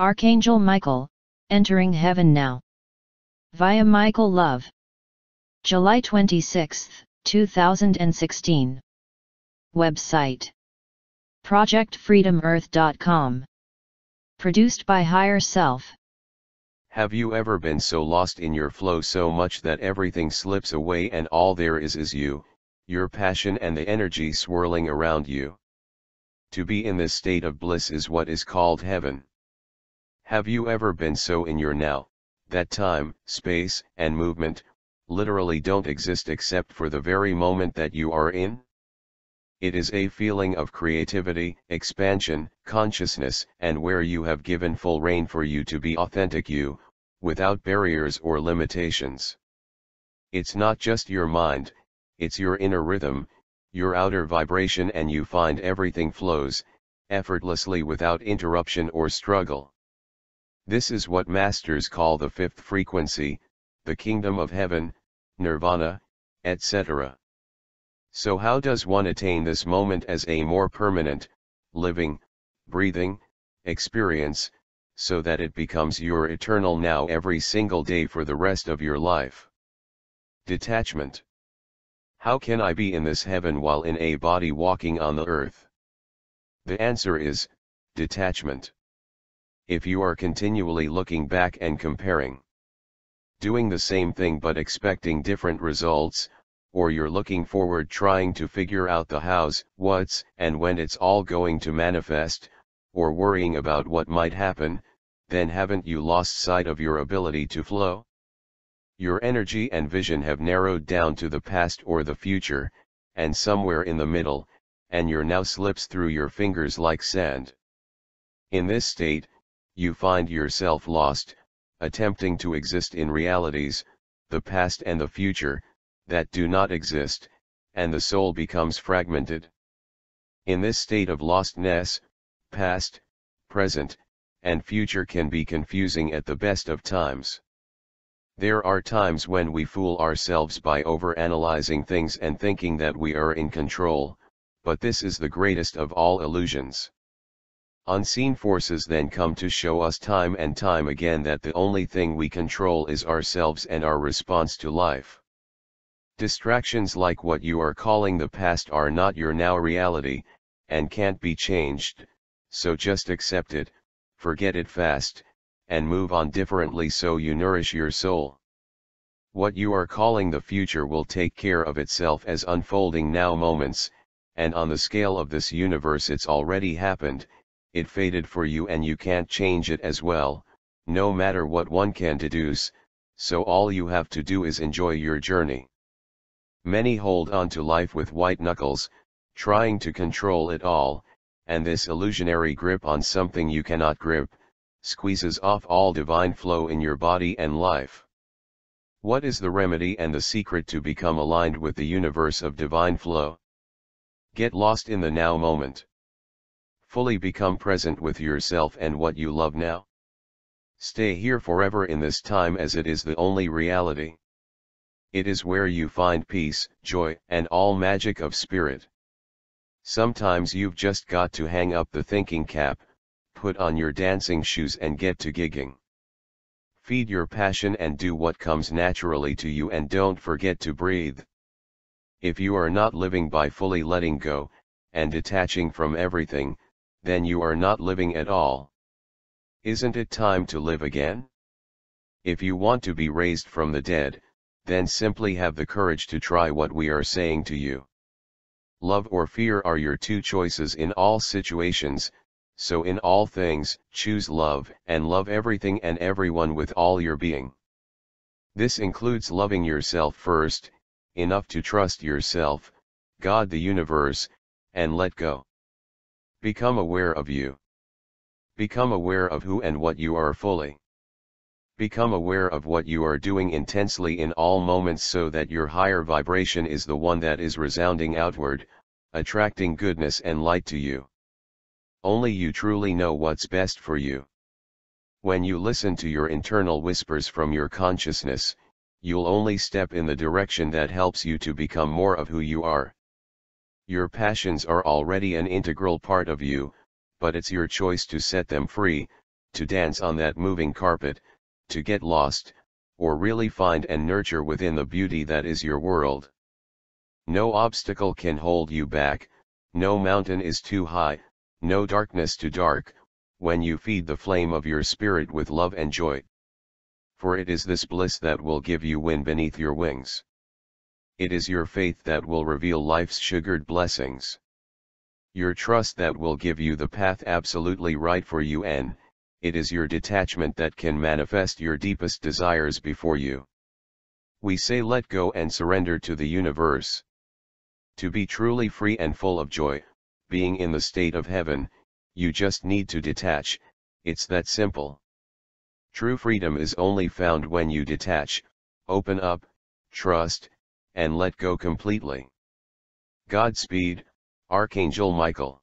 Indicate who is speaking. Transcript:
Speaker 1: Archangel Michael, entering heaven now. Via Michael Love. July 26, 2016. Website ProjectFreedomEarth.com. Produced by Higher Self. Have you ever been so lost in your flow so much that everything slips away and all there is is you, your passion and the energy swirling around you? To be in this state of bliss is what is called heaven. Have you ever been so in your now, that time, space, and movement, literally don't exist except for the very moment that you are in? It is a feeling of creativity, expansion, consciousness and where you have given full rein for you to be authentic you, without barriers or limitations. It's not just your mind, it's your inner rhythm, your outer vibration and you find everything flows, effortlessly without interruption or struggle. This is what masters call the fifth frequency, the kingdom of heaven, nirvana, etc. So how does one attain this moment as a more permanent, living, breathing, experience, so that it becomes your eternal now every single day for the rest of your life? Detachment. How can I be in this heaven while in a body walking on the earth? The answer is, detachment if you are continually looking back and comparing. Doing the same thing but expecting different results, or you're looking forward trying to figure out the hows, whats, and when it's all going to manifest, or worrying about what might happen, then haven't you lost sight of your ability to flow? Your energy and vision have narrowed down to the past or the future, and somewhere in the middle, and your now slips through your fingers like sand. In this state, you find yourself lost, attempting to exist in realities, the past and the future, that do not exist, and the soul becomes fragmented. In this state of lostness, past, present, and future can be confusing at the best of times. There are times when we fool ourselves by overanalyzing things and thinking that we are in control, but this is the greatest of all illusions. Unseen forces then come to show us time and time again that the only thing we control is ourselves and our response to life. Distractions like what you are calling the past are not your now reality, and can't be changed, so just accept it, forget it fast, and move on differently so you nourish your soul. What you are calling the future will take care of itself as unfolding now moments, and on the scale of this universe it's already happened, it faded for you and you can't change it as well, no matter what one can deduce, so all you have to do is enjoy your journey. Many hold on to life with white knuckles, trying to control it all, and this illusionary grip on something you cannot grip, squeezes off all divine flow in your body and life. What is the remedy and the secret to become aligned with the universe of divine flow? Get lost in the now moment fully become present with yourself and what you love now. Stay here forever in this time as it is the only reality. It is where you find peace, joy, and all magic of spirit. Sometimes you've just got to hang up the thinking cap, put on your dancing shoes and get to gigging. Feed your passion and do what comes naturally to you and don't forget to breathe. If you are not living by fully letting go, and detaching from everything, then you are not living at all. Isn't it time to live again? If you want to be raised from the dead, then simply have the courage to try what we are saying to you. Love or fear are your two choices in all situations, so in all things, choose love and love everything and everyone with all your being. This includes loving yourself first, enough to trust yourself, God the universe, and let go. Become aware of you. Become aware of who and what you are fully. Become aware of what you are doing intensely in all moments so that your higher vibration is the one that is resounding outward, attracting goodness and light to you. Only you truly know what's best for you. When you listen to your internal whispers from your consciousness, you'll only step in the direction that helps you to become more of who you are. Your passions are already an integral part of you, but it's your choice to set them free, to dance on that moving carpet, to get lost, or really find and nurture within the beauty that is your world. No obstacle can hold you back, no mountain is too high, no darkness too dark, when you feed the flame of your spirit with love and joy. For it is this bliss that will give you wind beneath your wings. It is your faith that will reveal life's sugared blessings. Your trust that will give you the path absolutely right for you and, it is your detachment that can manifest your deepest desires before you. We say let go and surrender to the universe. To be truly free and full of joy, being in the state of heaven, you just need to detach, it's that simple. True freedom is only found when you detach, open up, trust, and let go completely. Godspeed, Archangel Michael.